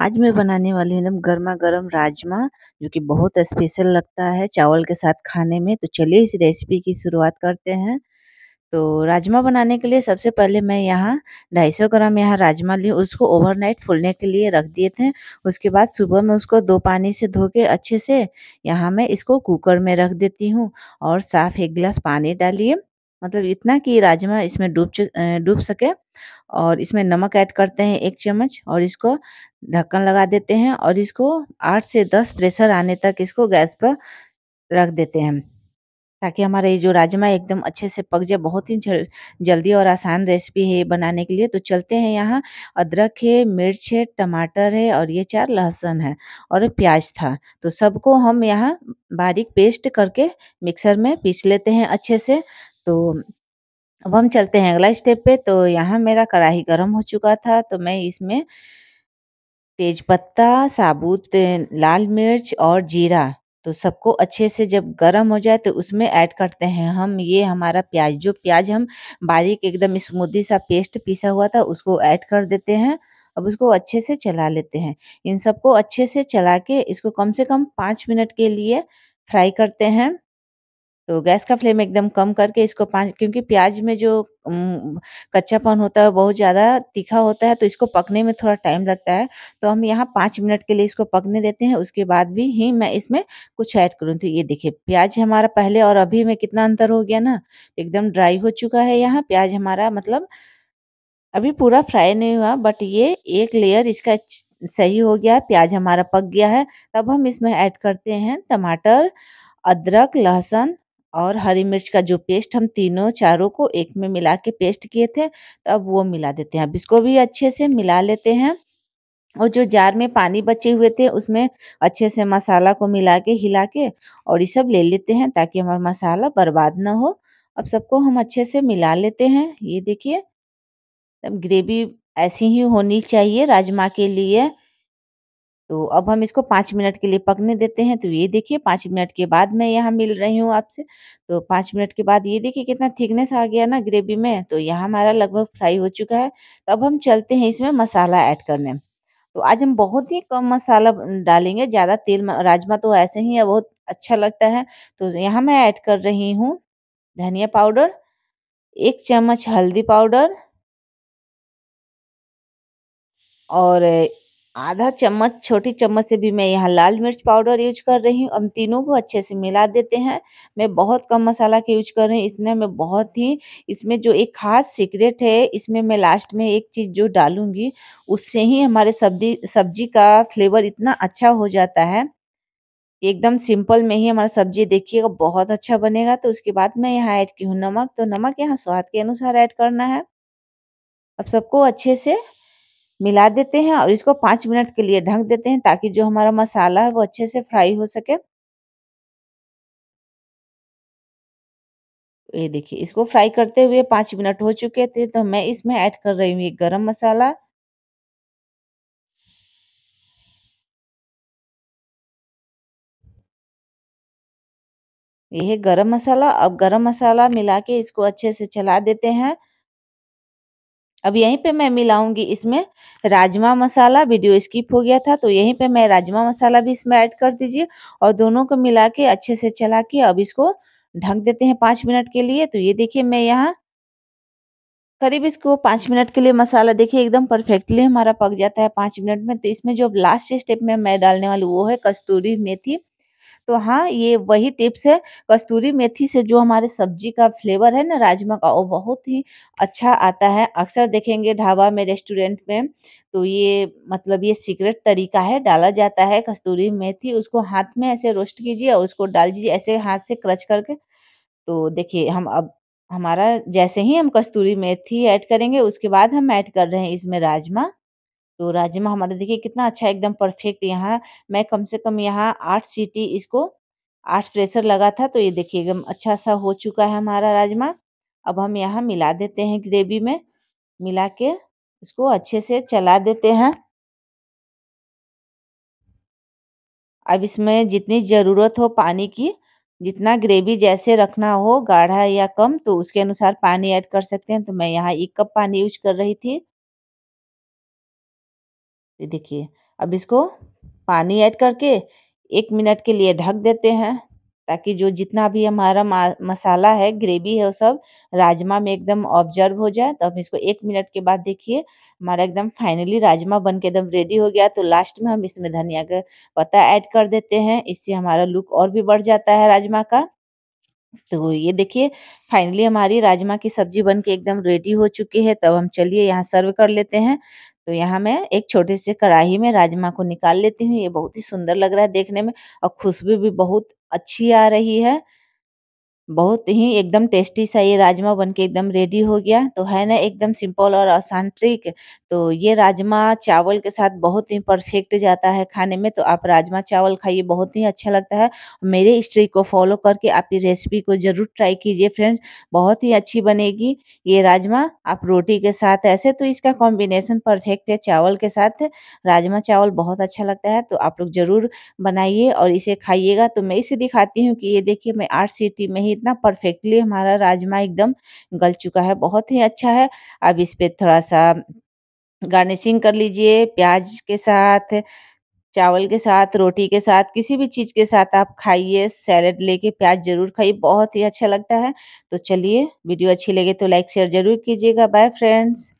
आज मैं बनाने वाली हूँ एकदम गर्मा गर्म राजमा जो कि बहुत स्पेशल लगता है चावल के साथ खाने में तो चलिए इस रेसिपी की शुरुआत करते हैं तो राजमा बनाने के लिए सबसे पहले मैं यहाँ ढाई सौ ग्राम यहाँ राजमा ली उसको ओवरनाइट फूलने के लिए रख दिए थे उसके बाद सुबह में उसको दो पानी से धो के अच्छे से यहाँ मैं इसको कुकर में रख देती हूँ और साफ़ एक गिलास पानी डालिए मतलब इतना कि राजमा इसमें डूब डूब सके और इसमें नमक ऐड करते हैं एक चम्मच और इसको ढक्कन लगा देते हैं और इसको आठ से दस प्रेशर आने तक इसको गैस पर रख देते हैं ताकि हमारा ये जो राजमा एकदम अच्छे से पक जाए बहुत ही जल्दी और आसान रेसिपी है बनाने के लिए तो चलते हैं यहाँ अदरक है मिर्च है टमाटर है और ये चार लहसुन है और प्याज था तो सबको हम यहाँ बारीक पेस्ट करके मिक्सर में पीस लेते हैं अच्छे से तो अब हम चलते हैं अगला स्टेप पे तो यहाँ मेरा कढ़ाई गर्म हो चुका था तो मैं इसमें तेज़पत्ता साबुत लाल मिर्च और जीरा तो सबको अच्छे से जब गर्म हो जाए तो उसमें ऐड करते हैं हम ये हमारा प्याज जो प्याज हम बारीक एकदम स्मूदी सा पेस्ट पीसा हुआ था उसको ऐड कर देते हैं अब उसको अच्छे से चला लेते हैं इन सबको अच्छे से चला के इसको कम से कम पाँच मिनट के लिए फ्राई करते हैं तो गैस का फ्लेम एकदम कम करके इसको पाँच क्योंकि प्याज़ में जो कच्चापन होता है बहुत ज़्यादा तीखा होता है तो इसको पकने में थोड़ा टाइम लगता है। तो हम यहाँ पाँच मिनट के लिए इसको पकने देते हैं उसके बाद भी ही मैं इसमें कुछ ऐड करूँ। तो ये देखिए प्याज़ हमारा पहले और अभी में कितना अंतर हो गया ना, एकदम ड्राई हो चुका है यहाँ प्याज़ हमारा मतलब अभी पूरा फ्राई नहीं हुआ बट ये एक लेयर इसका सही हो गया है, प्याज़ हमारा पक गया है। तब हम इसमें ऐड करते हैं टमाटर, अदरक, लहसुन और हरी मिर्च का जो पेस्ट हम तीनों चारों को एक में मिला के पेस्ट किए थे तो अब वो मिला देते हैं अब इसको भी अच्छे से मिला लेते हैं और जो जार में पानी बचे हुए थे उसमें अच्छे से मसाला को मिला के हिला के और ये सब ले लेते हैं ताकि हमारा मसाला बर्बाद ना हो अब सबको हम अच्छे से मिला लेते हैं ये देखिए तब ग्रेवी ऐसी ही होनी चाहिए राजमा के लिए तो अब हम इसको पाँच मिनट के लिए पकने देते हैं तो ये देखिए पाँच मिनट के बाद मैं यहाँ मिल रही हूँ आपसे तो पाँच मिनट के बाद ये देखिए कितना थिकनेस आ गया ना ग्रेवी में तो यहाँ हमारा लगभग फ्राई हो चुका है तो अब हम चलते हैं इसमें मसाला ऐड करने तो आज हम बहुत ही कम मसाला डालेंगे ज़्यादा तेल राजमा तो ऐसे ही है बहुत अच्छा लगता है तो यहाँ मैं ऐड कर रही हूँ धनिया पाउडर एक चम्मच हल्दी पाउडर और आधा चम्मच छोटी चम्मच से भी मैं यहाँ लाल मिर्च पाउडर यूज कर रही हूँ हम तीनों को अच्छे से मिला देते हैं मैं बहुत कम मसाला के यूज कर रही हूँ इतना मैं बहुत ही इसमें जो एक खास सीक्रेट है इसमें मैं लास्ट में एक चीज़ जो डालूंगी उससे ही हमारे सब्जी सब्जी का फ्लेवर इतना अच्छा हो जाता है एकदम सिंपल में ही हमारा सब्जी देखिएगा बहुत अच्छा बनेगा तो उसके बाद मैं यहाँ ऐड की हूँ नमक तो नमक यहाँ स्वाद के अनुसार ऐड करना है अब सबको अच्छे से मिला देते हैं और इसको पाँच मिनट के लिए ढक देते हैं ताकि जो हमारा मसाला है वो अच्छे से फ्राई हो सके ये देखिए इसको फ्राई करते हुए पाँच मिनट हो चुके थे तो, तो मैं इसमें ऐड कर रही हूँ ये गरम मसाला ये है गरम मसाला अब गरम मसाला मिला के इसको अच्छे से चला देते हैं अब यहीं पे मैं मिलाऊंगी इसमें राजमा मसाला वीडियो स्किप हो गया था तो यहीं पे मैं राजमा मसाला भी इसमें ऐड कर दीजिए और दोनों को मिला के अच्छे से चला के अब इसको ढक देते हैं पाँच मिनट के लिए तो ये देखिए मैं यहाँ करीब इसको पाँच मिनट के लिए मसाला देखिए एकदम परफेक्टली हमारा पक जाता है पाँच मिनट में तो इसमें जो लास्ट स्टेप में मैं डालने वाली वो है कस्तूरी मेथी तो हाँ ये वही टिप्स है कस्तूरी मेथी से जो हमारे सब्जी का फ्लेवर है ना राजमा का वो बहुत ही अच्छा आता है अक्सर देखेंगे ढाबा में रेस्टोरेंट में तो ये मतलब ये सीक्रेट तरीका है डाला जाता है कस्तूरी मेथी उसको हाथ में ऐसे रोस्ट कीजिए और उसको डाल दीजिए ऐसे हाथ से क्रच करके तो देखिए हम अब हमारा जैसे ही हम कस्तूरी मेथी ऐड करेंगे उसके बाद हम ऐड कर रहे हैं इसमें राजमा तो राजमा हमारा देखिए कितना अच्छा एकदम परफेक्ट यहाँ मैं कम से कम यहाँ आठ सीटी इसको आठ प्रेशर लगा था तो ये देखिए एकदम अच्छा सा हो चुका है हमारा राजमा अब हम यहाँ मिला देते हैं ग्रेवी में मिला के इसको अच्छे से चला देते हैं अब इसमें जितनी ज़रूरत हो पानी की जितना ग्रेवी जैसे रखना हो गाढ़ा या कम तो उसके अनुसार पानी ऐड कर सकते हैं तो मैं यहाँ एक कप पानी यूज कर रही थी ये देखिए अब इसको पानी ऐड करके एक मिनट के लिए ढक देते हैं ताकि जो जितना भी हमारा मसाला है ग्रेवी है वो सब राजमा में एकदम ऑब्जर्व हो जाए तो हम इसको एक मिनट के बाद देखिए हमारा एकदम फाइनली राजमा बन के एकदम रेडी हो गया तो लास्ट में हम इसमें धनिया का पत्ता ऐड कर देते हैं इससे हमारा लुक और भी बढ़ जाता है राजमा का तो ये देखिए फाइनली हमारी राजमा की सब्जी बन के एकदम रेडी हो चुकी है तब तो हम चलिए यहाँ सर्व कर लेते हैं तो यहाँ मैं एक छोटे से कढ़ाही में राजमा को निकाल लेती हूँ ये बहुत ही सुंदर लग रहा है देखने में और खुशबू भी बहुत अच्छी आ रही है बहुत ही एकदम टेस्टी सा ये राजमा बनके एकदम रेडी हो गया तो है ना एकदम सिंपल और आसान ट्रिक तो ये राजमा चावल के साथ बहुत ही परफेक्ट जाता है खाने में तो आप राजमा चावल खाइए बहुत ही अच्छा लगता है मेरे इस ट्रिक को फॉलो करके आप ये रेसिपी को ज़रूर ट्राई कीजिए फ्रेंड्स बहुत ही अच्छी बनेगी ये राजमा आप रोटी के साथ ऐसे तो इसका कॉम्बिनेशन परफेक्ट है चावल के साथ राजमा चावल बहुत अच्छा लगता है तो आप लोग ज़रूर बनाइए और इसे खाइएगा तो मैं इसे दिखाती हूँ कि ये देखिए मैं आठ सीटी में ही इतना परफेक्टली हमारा राजमा एकदम गल चुका है बहुत ही अच्छा है अब इस पर थोड़ा सा गार्निशिंग कर लीजिए प्याज के साथ चावल के साथ रोटी के साथ किसी भी चीज़ के साथ आप खाइए सैलड लेके प्याज जरूर खाइए बहुत ही अच्छा लगता है तो चलिए वीडियो अच्छी लगे तो लाइक शेयर जरूर कीजिएगा बाय फ्रेंड्स